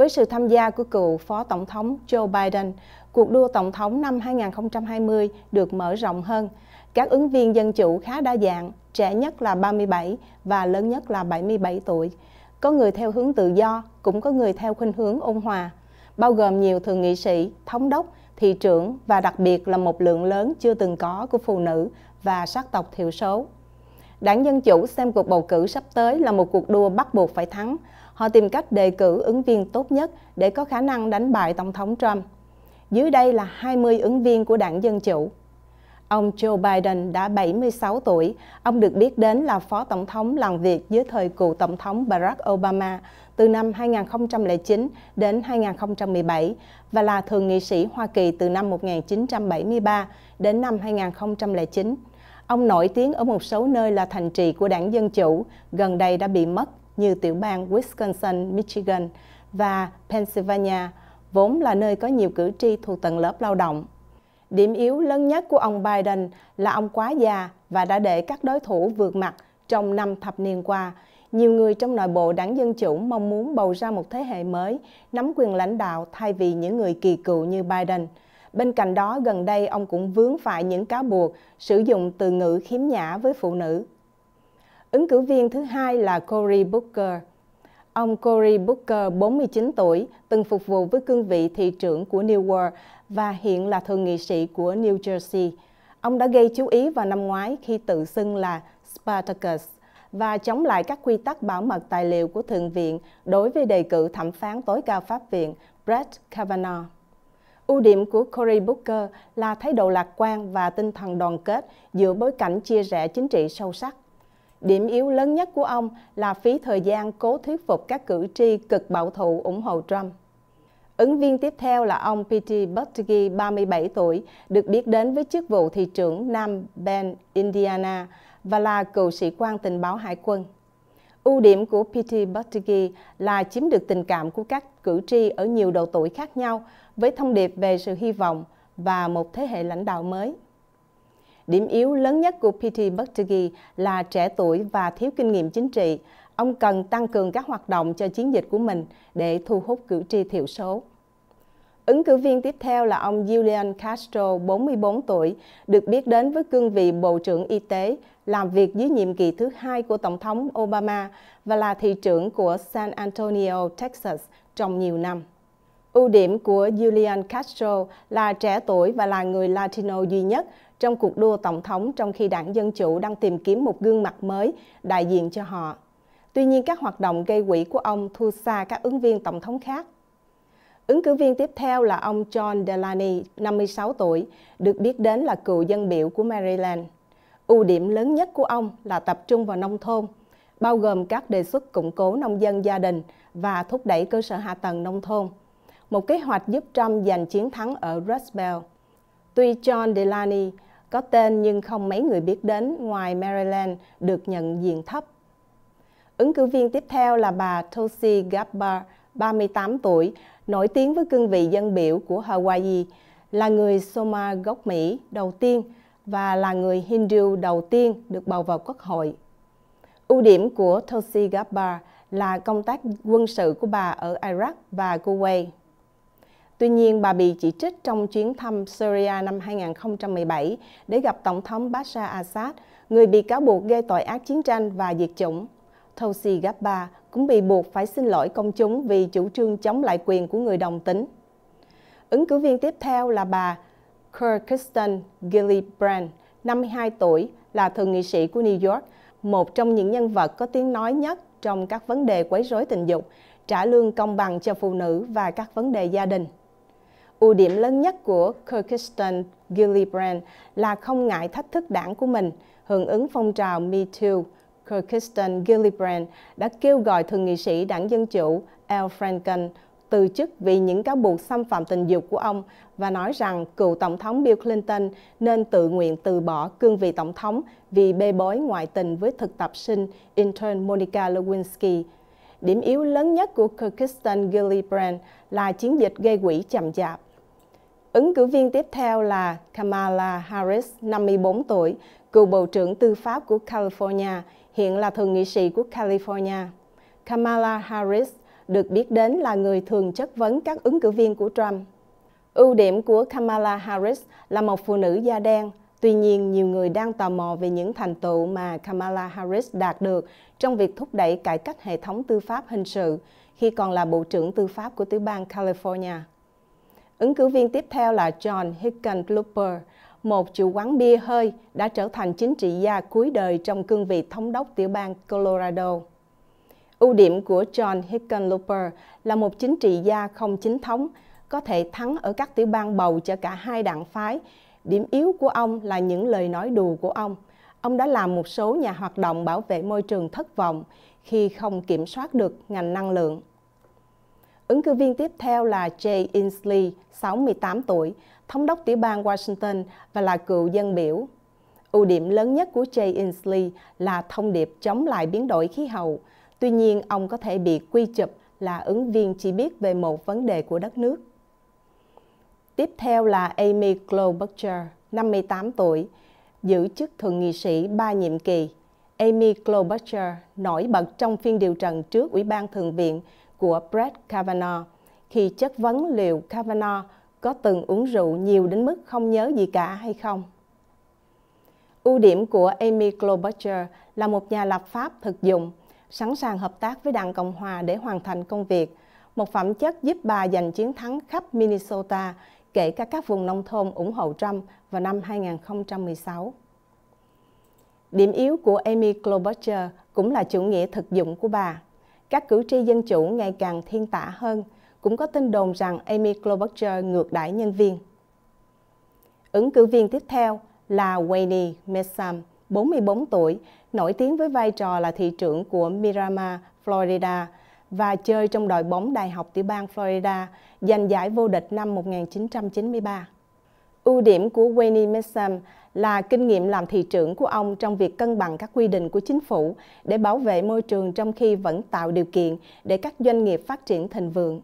với sự tham gia của cựu Phó Tổng thống Joe Biden, cuộc đua Tổng thống năm 2020 được mở rộng hơn. Các ứng viên dân chủ khá đa dạng, trẻ nhất là 37 và lớn nhất là 77 tuổi. Có người theo hướng tự do, cũng có người theo khuynh hướng ôn hòa, bao gồm nhiều thượng nghị sĩ, thống đốc, thị trưởng và đặc biệt là một lượng lớn chưa từng có của phụ nữ và sắc tộc thiểu số. Đảng Dân Chủ xem cuộc bầu cử sắp tới là một cuộc đua bắt buộc phải thắng, Họ tìm cách đề cử ứng viên tốt nhất để có khả năng đánh bại Tổng thống Trump. Dưới đây là 20 ứng viên của đảng Dân Chủ. Ông Joe Biden đã 76 tuổi. Ông được biết đến là phó tổng thống làm việc dưới thời cựu tổng thống Barack Obama từ năm 2009 đến 2017 và là thượng nghị sĩ Hoa Kỳ từ năm 1973 đến năm 2009. Ông nổi tiếng ở một số nơi là thành trì của đảng Dân Chủ, gần đây đã bị mất như tiểu bang Wisconsin, Michigan và Pennsylvania, vốn là nơi có nhiều cử tri thuộc tầng lớp lao động. Điểm yếu lớn nhất của ông Biden là ông quá già và đã để các đối thủ vượt mặt trong năm thập niên qua. Nhiều người trong nội bộ đảng Dân Chủ mong muốn bầu ra một thế hệ mới, nắm quyền lãnh đạo thay vì những người kỳ cựu như Biden. Bên cạnh đó, gần đây ông cũng vướng phải những cáo buộc sử dụng từ ngữ khiếm nhã với phụ nữ Ứng cử viên thứ hai là Cory Booker. Ông Cory Booker, 49 tuổi, từng phục vụ với cương vị thị trưởng của New World và hiện là thượng nghị sĩ của New Jersey. Ông đã gây chú ý vào năm ngoái khi tự xưng là Spartacus và chống lại các quy tắc bảo mật tài liệu của Thượng viện đối với đề cử thẩm phán tối cao Pháp viện Brett Kavanaugh. Ưu điểm của Cory Booker là thái độ lạc quan và tinh thần đoàn kết giữa bối cảnh chia rẽ chính trị sâu sắc điểm yếu lớn nhất của ông là phí thời gian cố thuyết phục các cử tri cực bảo thủ ủng hộ Trump. Ứng viên tiếp theo là ông Pete Buttigieg, 37 tuổi, được biết đến với chức vụ thị trưởng Nam Bend, Indiana và là cựu sĩ quan tình báo hải quân. Ưu điểm của Pete Buttigieg là chiếm được tình cảm của các cử tri ở nhiều độ tuổi khác nhau với thông điệp về sự hy vọng và một thế hệ lãnh đạo mới. Điểm yếu lớn nhất của PT Buttigieg là trẻ tuổi và thiếu kinh nghiệm chính trị. Ông cần tăng cường các hoạt động cho chiến dịch của mình để thu hút cử tri thiểu số. Ứng cử viên tiếp theo là ông Julian Castro, 44 tuổi, được biết đến với cương vị Bộ trưởng Y tế, làm việc dưới nhiệm kỳ thứ hai của Tổng thống Obama và là thị trưởng của San Antonio, Texas trong nhiều năm. Ưu điểm của Julian Castro là trẻ tuổi và là người Latino duy nhất trong cuộc đua tổng thống trong khi đảng Dân Chủ đang tìm kiếm một gương mặt mới đại diện cho họ. Tuy nhiên các hoạt động gây quỹ của ông thua xa các ứng viên tổng thống khác. Ứng cử viên tiếp theo là ông John Delaney, 56 tuổi, được biết đến là cựu dân biểu của Maryland. Ưu điểm lớn nhất của ông là tập trung vào nông thôn, bao gồm các đề xuất củng cố nông dân gia đình và thúc đẩy cơ sở hạ tầng nông thôn, một kế hoạch giúp Trump giành chiến thắng ở Rust Belt. Tuy John Delaney có tên nhưng không mấy người biết đến ngoài Maryland được nhận diện thấp. Ứng cử viên tiếp theo là bà Tulsi Gabbard, 38 tuổi, nổi tiếng với cương vị dân biểu của Hawaii, là người Soma gốc Mỹ đầu tiên và là người Hindu đầu tiên được bầu vào Quốc hội. Ưu điểm của Tulsi Gabbard là công tác quân sự của bà ở Iraq và Kuwait. Tuy nhiên, bà bị chỉ trích trong chuyến thăm Syria năm 2017 để gặp Tổng thống Bashar Assad, người bị cáo buộc gây tội ác chiến tranh và diệt chủng. Tulsi Gabbard cũng bị buộc phải xin lỗi công chúng vì chủ trương chống lại quyền của người đồng tính. Ứng cử viên tiếp theo là bà Kirsten Gillibrand, 52 tuổi, là thượng nghị sĩ của New York, một trong những nhân vật có tiếng nói nhất trong các vấn đề quấy rối tình dục, trả lương công bằng cho phụ nữ và các vấn đề gia đình. Ưu điểm lớn nhất của Kyrgyzstan Gillibrand là không ngại thách thức đảng của mình, hưởng ứng phong trào Me Too. Kyrgyzstan Gillibrand đã kêu gọi thượng nghị sĩ đảng Dân Chủ Al Franken từ chức vì những cáo buộc xâm phạm tình dục của ông và nói rằng cựu Tổng thống Bill Clinton nên tự nguyện từ bỏ cương vị Tổng thống vì bê bối ngoại tình với thực tập sinh intern Monica Lewinsky. Điểm yếu lớn nhất của Kyrgyzstan Gillibrand là chiến dịch gây quỹ chậm chạp. Ứng cử viên tiếp theo là Kamala Harris, 54 tuổi, cựu Bộ trưởng Tư pháp của California, hiện là thượng nghị sĩ của California. Kamala Harris được biết đến là người thường chất vấn các ứng cử viên của Trump. Ưu điểm của Kamala Harris là một phụ nữ da đen, tuy nhiên nhiều người đang tò mò về những thành tựu mà Kamala Harris đạt được trong việc thúc đẩy cải cách hệ thống tư pháp hình sự khi còn là Bộ trưởng Tư pháp của tiểu bang California. Ứng cử viên tiếp theo là John Hickenlooper, một chủ quán bia hơi đã trở thành chính trị gia cuối đời trong cương vị thống đốc tiểu bang Colorado. Ưu điểm của John Hickenlooper là một chính trị gia không chính thống, có thể thắng ở các tiểu bang bầu cho cả hai đảng phái. Điểm yếu của ông là những lời nói đùa của ông. Ông đã làm một số nhà hoạt động bảo vệ môi trường thất vọng khi không kiểm soát được ngành năng lượng. Ứng cử viên tiếp theo là Jay Inslee, 68 tuổi, thống đốc tiểu bang Washington và là cựu dân biểu. Ưu điểm lớn nhất của Jay Inslee là thông điệp chống lại biến đổi khí hậu. Tuy nhiên, ông có thể bị quy chụp là ứng viên chỉ biết về một vấn đề của đất nước. Tiếp theo là Amy Klobuchar, 58 tuổi, giữ chức thượng nghị sĩ ba nhiệm kỳ. Amy Klobuchar nổi bật trong phiên điều trần trước Ủy ban Thượng viện của Brett Kavanaugh khi chất vấn liệu Kavanaugh có từng uống rượu nhiều đến mức không nhớ gì cả hay không. Ưu điểm của Amy Klobuchar là một nhà lập pháp thực dụng, sẵn sàng hợp tác với Đảng Cộng Hòa để hoàn thành công việc, một phẩm chất giúp bà giành chiến thắng khắp Minnesota, kể cả các vùng nông thôn ủng hộ Trump vào năm 2016. Điểm yếu của Amy Klobuchar cũng là chủ nghĩa thực dụng của bà các cử tri dân chủ ngày càng thiên tả hơn, cũng có tin đồn rằng Amy Klobuchar ngược đãi nhân viên. Ứng cử viên tiếp theo là Wayne Messam, 44 tuổi, nổi tiếng với vai trò là thị trưởng của Miramar, Florida và chơi trong đội bóng đại học tiểu bang Florida, giành giải vô địch năm 1993. Ưu điểm của Wayne Messam là kinh nghiệm làm thị trưởng của ông trong việc cân bằng các quy định của chính phủ để bảo vệ môi trường trong khi vẫn tạo điều kiện để các doanh nghiệp phát triển thịnh vượng.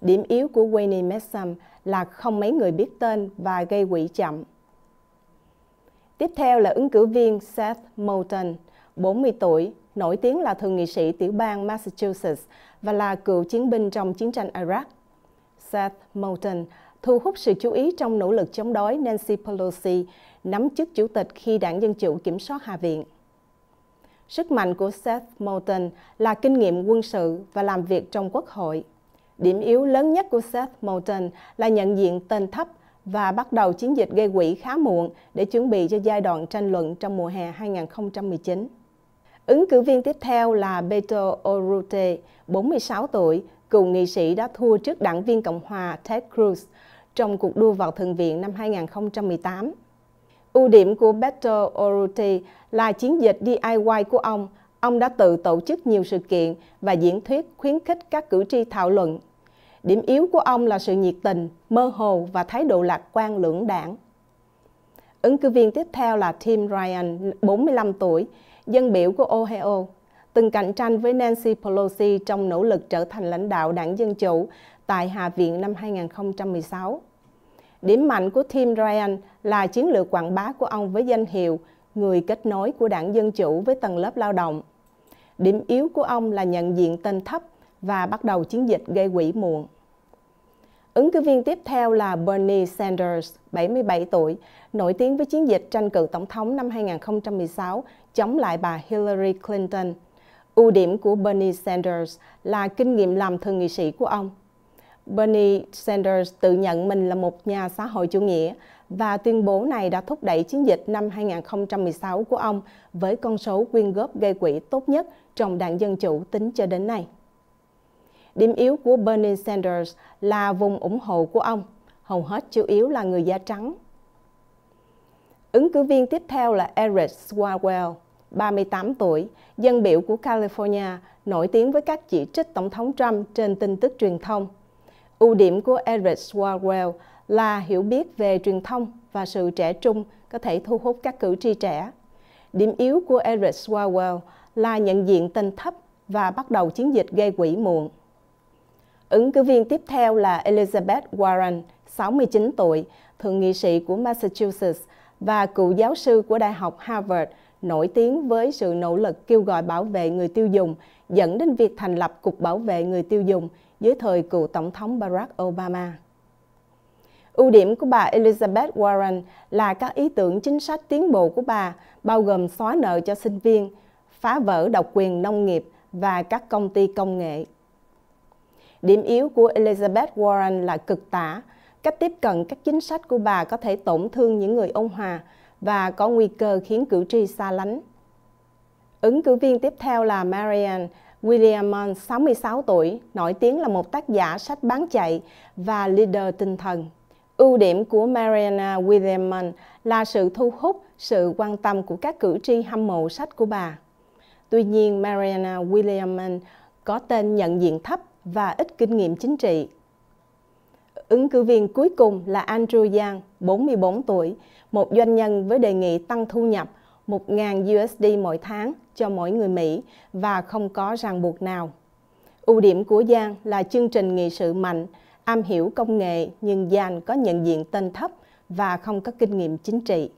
Điểm yếu của Wayne Messam là không mấy người biết tên và gây quỹ chậm. Tiếp theo là ứng cử viên Seth Moulton, 40 tuổi, nổi tiếng là thượng nghị sĩ tiểu bang Massachusetts và là cựu chiến binh trong chiến tranh Iraq. Seth Moulton thu hút sự chú ý trong nỗ lực chống đói Nancy Pelosi nắm chức chủ tịch khi đảng Dân Chủ kiểm soát Hạ viện. Sức mạnh của Seth Moulton là kinh nghiệm quân sự và làm việc trong quốc hội. Điểm yếu lớn nhất của Seth Moulton là nhận diện tên thấp và bắt đầu chiến dịch gây quỹ khá muộn để chuẩn bị cho giai đoạn tranh luận trong mùa hè 2019. Ứng cử viên tiếp theo là Beto O'Rourke, 46 tuổi, cựu nghị sĩ đã thua trước đảng viên Cộng hòa Ted Cruz, trong cuộc đua vào Thượng viện năm 2018. Ưu điểm của Beto O'Rourke là chiến dịch DIY của ông. Ông đã tự tổ chức nhiều sự kiện và diễn thuyết khuyến khích các cử tri thảo luận. Điểm yếu của ông là sự nhiệt tình, mơ hồ và thái độ lạc quan lưỡng đảng. Ứng cử viên tiếp theo là Tim Ryan, 45 tuổi, dân biểu của Ohio từng cạnh tranh với Nancy Pelosi trong nỗ lực trở thành lãnh đạo đảng Dân Chủ tại Hạ viện năm 2016. Điểm mạnh của Tim Ryan là chiến lược quảng bá của ông với danh hiệu người kết nối của đảng Dân Chủ với tầng lớp lao động. Điểm yếu của ông là nhận diện tên thấp và bắt đầu chiến dịch gây quỹ muộn. Ứng cử viên tiếp theo là Bernie Sanders, 77 tuổi, nổi tiếng với chiến dịch tranh cử tổng thống năm 2016 chống lại bà Hillary Clinton. Ưu điểm của Bernie Sanders là kinh nghiệm làm thượng nghị sĩ của ông. Bernie Sanders tự nhận mình là một nhà xã hội chủ nghĩa và tuyên bố này đã thúc đẩy chiến dịch năm 2016 của ông với con số quyên góp gây quỹ tốt nhất trong đảng Dân Chủ tính cho đến nay. Điểm yếu của Bernie Sanders là vùng ủng hộ của ông, hầu hết chủ yếu là người da trắng. Ứng cử viên tiếp theo là Eric Swalwell, 38 tuổi, dân biểu của California, nổi tiếng với các chỉ trích Tổng thống Trump trên tin tức truyền thông. Ưu điểm của Eric Swalwell là hiểu biết về truyền thông và sự trẻ trung có thể thu hút các cử tri trẻ. Điểm yếu của Eric Swalwell là nhận diện tin thấp và bắt đầu chiến dịch gây quỹ muộn. Ứng cử viên tiếp theo là Elizabeth Warren, 69 tuổi, thượng nghị sĩ của Massachusetts và cựu giáo sư của Đại học Harvard nổi tiếng với sự nỗ lực kêu gọi bảo vệ người tiêu dùng, dẫn đến việc thành lập Cục Bảo vệ Người tiêu dùng dưới thời cựu Tổng thống Barack Obama. Ưu điểm của bà Elizabeth Warren là các ý tưởng chính sách tiến bộ của bà bao gồm xóa nợ cho sinh viên, phá vỡ độc quyền nông nghiệp và các công ty công nghệ. Điểm yếu của Elizabeth Warren là cực tả, cách tiếp cận các chính sách của bà có thể tổn thương những người ôn hòa và có nguy cơ khiến cử tri xa lánh. Ứng cử viên tiếp theo là Marianne Williamson, 66 tuổi, nổi tiếng là một tác giả sách bán chạy và leader tinh thần. Ưu điểm của Mariana Williamson là sự thu hút sự quan tâm của các cử tri hâm mộ sách của bà. Tuy nhiên, Mariana Williamson có tên nhận diện thấp và ít kinh nghiệm chính trị Ứng cử viên cuối cùng là Andrew Yang, 44 tuổi, một doanh nhân với đề nghị tăng thu nhập 1.000 USD mỗi tháng cho mỗi người Mỹ và không có ràng buộc nào. Ưu điểm của Giang là chương trình nghị sự mạnh, am hiểu công nghệ nhưng Giang có nhận diện tên thấp và không có kinh nghiệm chính trị.